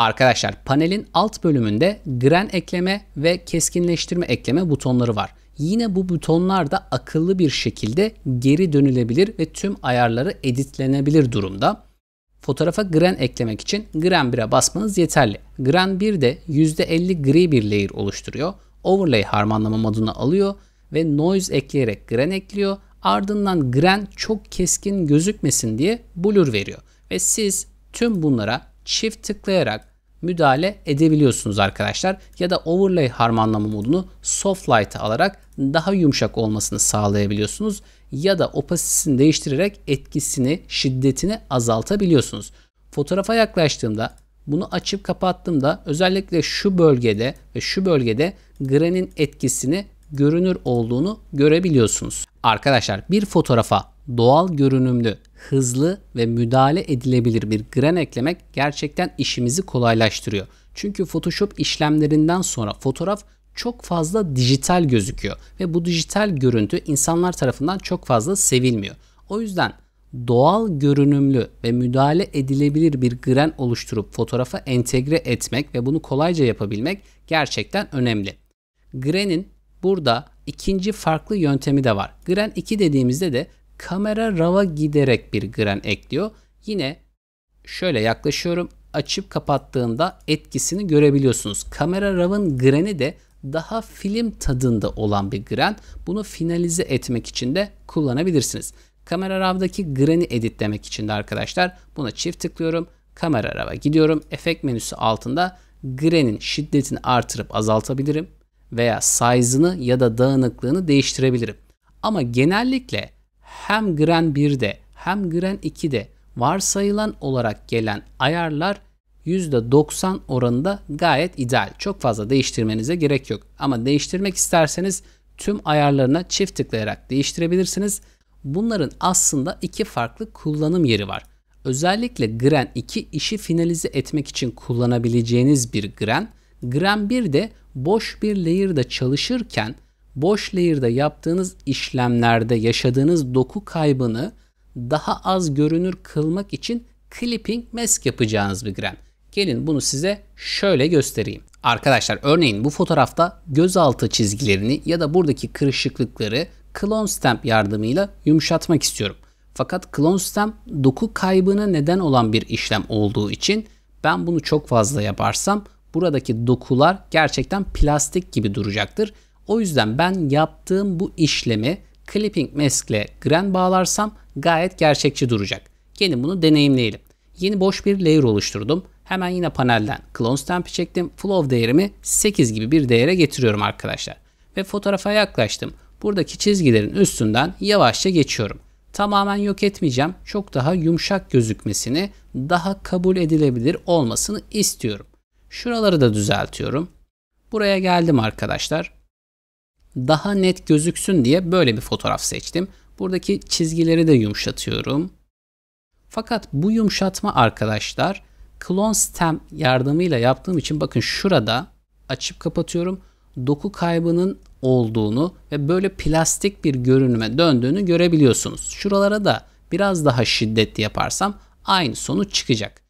Arkadaşlar panelin alt bölümünde gren ekleme ve keskinleştirme ekleme butonları var. Yine bu butonlar da akıllı bir şekilde geri dönülebilir ve tüm ayarları editlenebilir durumda. Fotoğrafa gren eklemek için gren 1'e basmanız yeterli. Gren 1 de %50 gri bir layer oluşturuyor. Overlay harmanlama moduna alıyor ve noise ekleyerek gren ekliyor. Ardından gren çok keskin gözükmesin diye blur veriyor. Ve siz tüm bunlara çift tıklayarak müdahale edebiliyorsunuz arkadaşlar. Ya da overlay harmanlama modunu soft light'a alarak daha yumuşak olmasını sağlayabiliyorsunuz. Ya da opasitesini değiştirerek etkisini, şiddetini azaltabiliyorsunuz. Fotoğrafa yaklaştığımda bunu açıp kapattığımda özellikle şu bölgede ve şu bölgede grenin etkisini görünür olduğunu görebiliyorsunuz. Arkadaşlar bir fotoğrafa doğal görünümlü hızlı ve müdahale edilebilir bir gren eklemek gerçekten işimizi kolaylaştırıyor. Çünkü Photoshop işlemlerinden sonra fotoğraf çok fazla dijital gözüküyor ve bu dijital görüntü insanlar tarafından çok fazla sevilmiyor. O yüzden doğal görünümlü ve müdahale edilebilir bir gren oluşturup fotoğrafa entegre etmek ve bunu kolayca yapabilmek gerçekten önemli. Gren'in burada ikinci farklı yöntemi de var. Gren 2 dediğimizde de kamera RAW'a giderek bir gren ekliyor. Yine şöyle yaklaşıyorum. Açıp kapattığında etkisini görebiliyorsunuz. Kamera RAW'ın greni de daha film tadında olan bir gren. Bunu finalize etmek için de kullanabilirsiniz. Kamera RAW'daki greni editlemek için de arkadaşlar buna çift tıklıyorum. Kamera RAW'a gidiyorum. Efekt menüsü altında grenin şiddetini artırıp azaltabilirim veya size'ını ya da dağınıklığını değiştirebilirim. Ama genellikle hem Gren 1'de hem Gren 2'de varsayılan olarak gelen ayarlar %90 oranında gayet ideal. Çok fazla değiştirmenize gerek yok. Ama değiştirmek isterseniz tüm ayarlarına çift tıklayarak değiştirebilirsiniz. Bunların aslında iki farklı kullanım yeri var. Özellikle Gren 2 işi finalize etmek için kullanabileceğiniz bir Gren. Gren 1 de boş bir layer'da çalışırken boş layer'da yaptığınız işlemlerde yaşadığınız doku kaybını daha az görünür kılmak için clipping mask yapacağınız bir grem. Gelin bunu size şöyle göstereyim. Arkadaşlar örneğin bu fotoğrafta gözaltı çizgilerini ya da buradaki kırışıklıkları clone stamp yardımıyla yumuşatmak istiyorum. Fakat clone stamp doku kaybına neden olan bir işlem olduğu için ben bunu çok fazla yaparsam buradaki dokular gerçekten plastik gibi duracaktır o yüzden ben yaptığım bu işlemi clipping mask ile gren bağlarsam gayet gerçekçi duracak. Gelin bunu deneyimleyelim. Yeni boş bir layer oluşturdum. Hemen yine panelden clone stampi çektim. Flow değerimi 8 gibi bir değere getiriyorum arkadaşlar. Ve fotoğrafa yaklaştım. Buradaki çizgilerin üstünden yavaşça geçiyorum. Tamamen yok etmeyeceğim. Çok daha yumuşak gözükmesini, daha kabul edilebilir olmasını istiyorum. Şuraları da düzeltiyorum. Buraya geldim arkadaşlar daha net gözüksün diye böyle bir fotoğraf seçtim. Buradaki çizgileri de yumuşatıyorum. Fakat bu yumuşatma arkadaşlar Clone Stem yardımıyla yaptığım için bakın şurada açıp kapatıyorum. Doku kaybının olduğunu ve böyle plastik bir görünüme döndüğünü görebiliyorsunuz. Şuralara da biraz daha şiddetli yaparsam aynı sonuç çıkacak.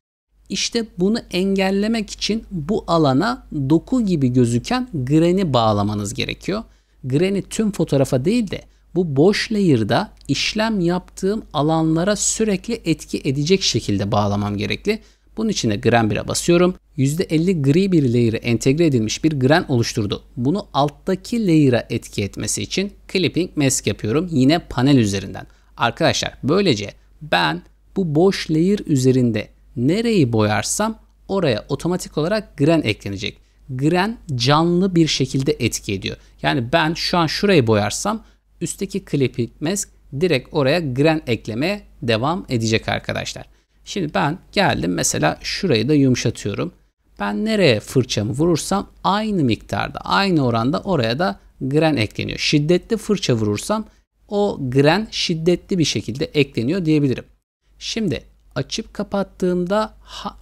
İşte bunu engellemek için bu alana doku gibi gözüken greni bağlamanız gerekiyor. Granny tüm fotoğrafa değil de bu boş layer'da işlem yaptığım alanlara sürekli etki edecek şekilde bağlamam gerekli. Bunun için de Gran 1'e basıyorum. %50 gri bir layer'e entegre edilmiş bir Gren oluşturdu. Bunu alttaki layer'a etki etmesi için Clipping Mask yapıyorum yine panel üzerinden. Arkadaşlar böylece ben bu boş layer üzerinde nereyi boyarsam oraya otomatik olarak Gren eklenecek. Gren canlı bir şekilde etki ediyor. Yani ben şu an şurayı boyarsam üstteki klipi mesk direkt oraya gren eklemeye devam edecek arkadaşlar. Şimdi ben geldim mesela şurayı da yumuşatıyorum. Ben nereye fırçamı vurursam aynı miktarda, aynı oranda oraya da gren ekleniyor. Şiddetli fırça vurursam o gren şiddetli bir şekilde ekleniyor diyebilirim. Şimdi açıp kapattığımda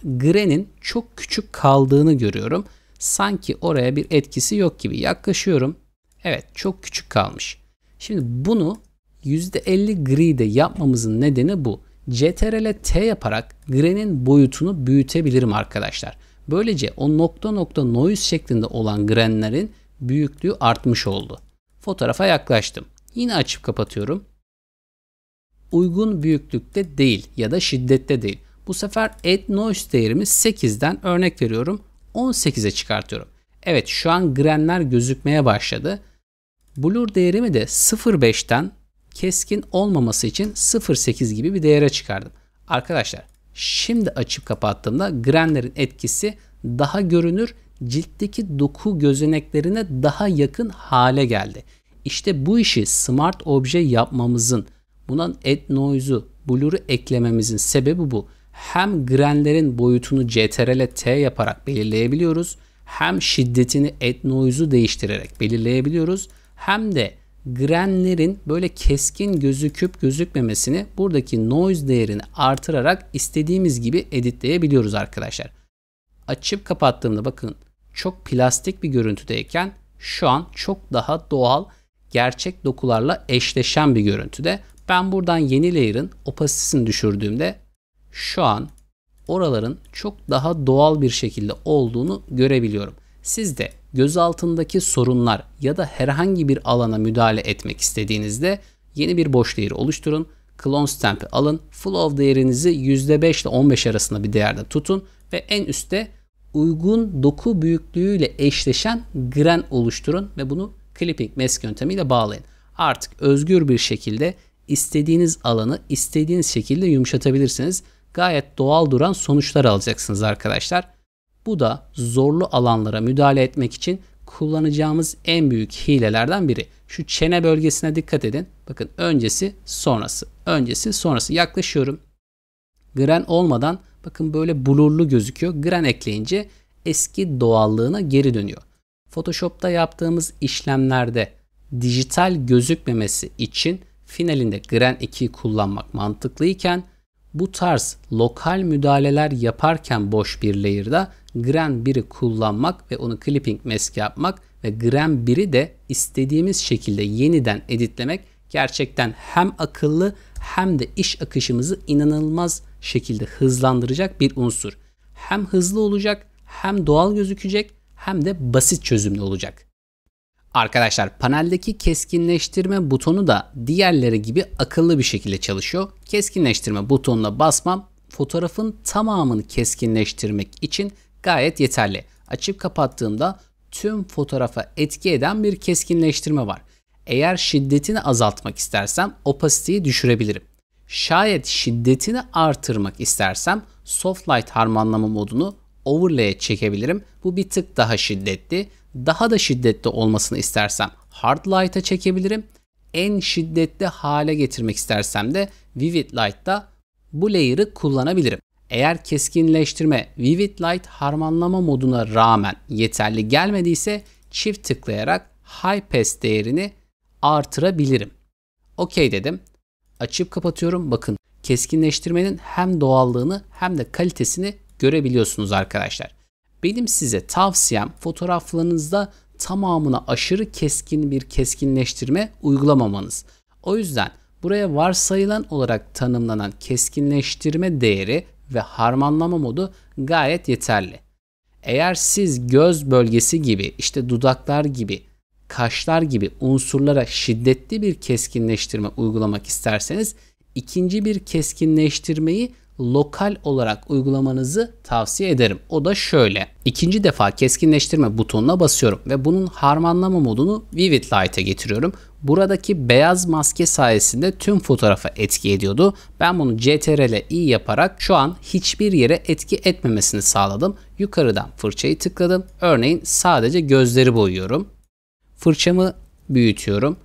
grenin çok küçük kaldığını görüyorum sanki oraya bir etkisi yok gibi yaklaşıyorum. Evet çok küçük kalmış. Şimdi bunu %50 gri'de yapmamızın nedeni bu. CTRL T yaparak grenin boyutunu büyütebilirim arkadaşlar. Böylece o nokta nokta noise şeklinde olan grenlerin büyüklüğü artmış oldu. Fotoğrafa yaklaştım. Yine açıp kapatıyorum. Uygun büyüklükte değil ya da şiddette değil. Bu sefer add noise değerimiz 8'den örnek veriyorum 18'e çıkartıyorum. Evet şu an grenler gözükmeye başladı. Blur değerimi de 0.5'ten keskin olmaması için 0.8 gibi bir değere çıkardım. Arkadaşlar şimdi açıp kapattığımda grenlerin etkisi daha görünür ciltteki doku gözeneklerine daha yakın hale geldi. İşte bu işi smart obje yapmamızın, buna et noise'u, blur'u eklememizin sebebi bu hem grenlerin boyutunu CTRL e T yaparak belirleyebiliyoruz. Hem şiddetini et noise'u değiştirerek belirleyebiliyoruz. Hem de grenlerin böyle keskin gözüküp gözükmemesini buradaki noise değerini artırarak istediğimiz gibi editleyebiliyoruz arkadaşlar. Açıp kapattığımda bakın çok plastik bir görüntüdeyken şu an çok daha doğal gerçek dokularla eşleşen bir görüntüde. Ben buradan yeni layer'ın opasitesini düşürdüğümde şu an oraların çok daha doğal bir şekilde olduğunu görebiliyorum. Siz de göz altındaki sorunlar ya da herhangi bir alana müdahale etmek istediğinizde yeni bir boş değeri oluşturun. Clone Stamp'i alın. Full of değerinizi %5 ile 15 arasında bir değerde tutun ve en üstte uygun doku büyüklüğüyle eşleşen gren oluşturun ve bunu clipping mask yöntemiyle bağlayın. Artık özgür bir şekilde istediğiniz alanı istediğiniz şekilde yumuşatabilirsiniz gayet doğal duran sonuçlar alacaksınız arkadaşlar. Bu da zorlu alanlara müdahale etmek için kullanacağımız en büyük hilelerden biri. Şu çene bölgesine dikkat edin. Bakın öncesi sonrası. Öncesi sonrası. Yaklaşıyorum. Gren olmadan bakın böyle blurlu gözüküyor. Gren ekleyince eski doğallığına geri dönüyor. Photoshop'ta yaptığımız işlemlerde dijital gözükmemesi için finalinde Gren 2'yi kullanmak mantıklıyken bu tarz lokal müdahaleler yaparken boş bir layer'da Gram 1'i kullanmak ve onu clipping mask yapmak ve gren 1'i de istediğimiz şekilde yeniden editlemek gerçekten hem akıllı hem de iş akışımızı inanılmaz şekilde hızlandıracak bir unsur. Hem hızlı olacak, hem doğal gözükecek, hem de basit çözümlü olacak. Arkadaşlar paneldeki keskinleştirme butonu da diğerleri gibi akıllı bir şekilde çalışıyor. Keskinleştirme butonuna basmam fotoğrafın tamamını keskinleştirmek için gayet yeterli. Açıp kapattığımda tüm fotoğrafa etki eden bir keskinleştirme var. Eğer şiddetini azaltmak istersem opasiteyi düşürebilirim. Şayet şiddetini artırmak istersem soft light harmanlama modunu overlay çekebilirim. Bu bir tık daha şiddetli. Daha da şiddetli olmasını istersem hard light'a çekebilirim. En şiddetli hale getirmek istersem de vivid light'ta bu layer'ı kullanabilirim. Eğer keskinleştirme Vivid Light harmanlama moduna rağmen yeterli gelmediyse çift tıklayarak High Pass değerini artırabilirim. OK dedim. Açıp kapatıyorum. Bakın keskinleştirmenin hem doğallığını hem de kalitesini görebiliyorsunuz arkadaşlar. Benim size tavsiyem fotoğraflarınızda tamamına aşırı keskin bir keskinleştirme uygulamamanız. O yüzden buraya varsayılan olarak tanımlanan keskinleştirme değeri ve harmanlama modu gayet yeterli. Eğer siz göz bölgesi gibi, işte dudaklar gibi, kaşlar gibi unsurlara şiddetli bir keskinleştirme uygulamak isterseniz ikinci bir keskinleştirmeyi lokal olarak uygulamanızı tavsiye ederim. O da şöyle. İkinci defa keskinleştirme butonuna basıyorum ve bunun harmanlama modunu Vivid Light'a getiriyorum. Buradaki beyaz maske sayesinde tüm fotoğrafa etki ediyordu. Ben bunu CTRL ile i yaparak şu an hiçbir yere etki etmemesini sağladım. Yukarıdan fırçayı tıkladım. Örneğin sadece gözleri boyuyorum. Fırçamı büyütüyorum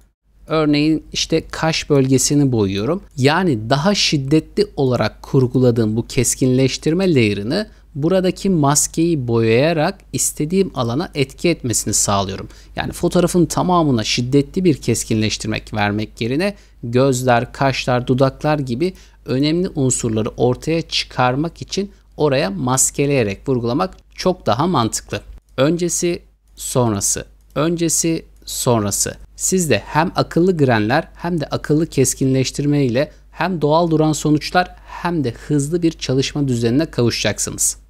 Örneğin işte kaş bölgesini boyuyorum. Yani daha şiddetli olarak kurguladığım bu keskinleştirme layer'ını buradaki maskeyi boyayarak istediğim alana etki etmesini sağlıyorum. Yani fotoğrafın tamamına şiddetli bir keskinleştirmek vermek yerine gözler, kaşlar, dudaklar gibi önemli unsurları ortaya çıkarmak için oraya maskeleyerek vurgulamak çok daha mantıklı. Öncesi, sonrası, öncesi, sonrası. Siz de hem akıllı grenler hem de akıllı keskinleştirme ile hem doğal duran sonuçlar hem de hızlı bir çalışma düzenine kavuşacaksınız.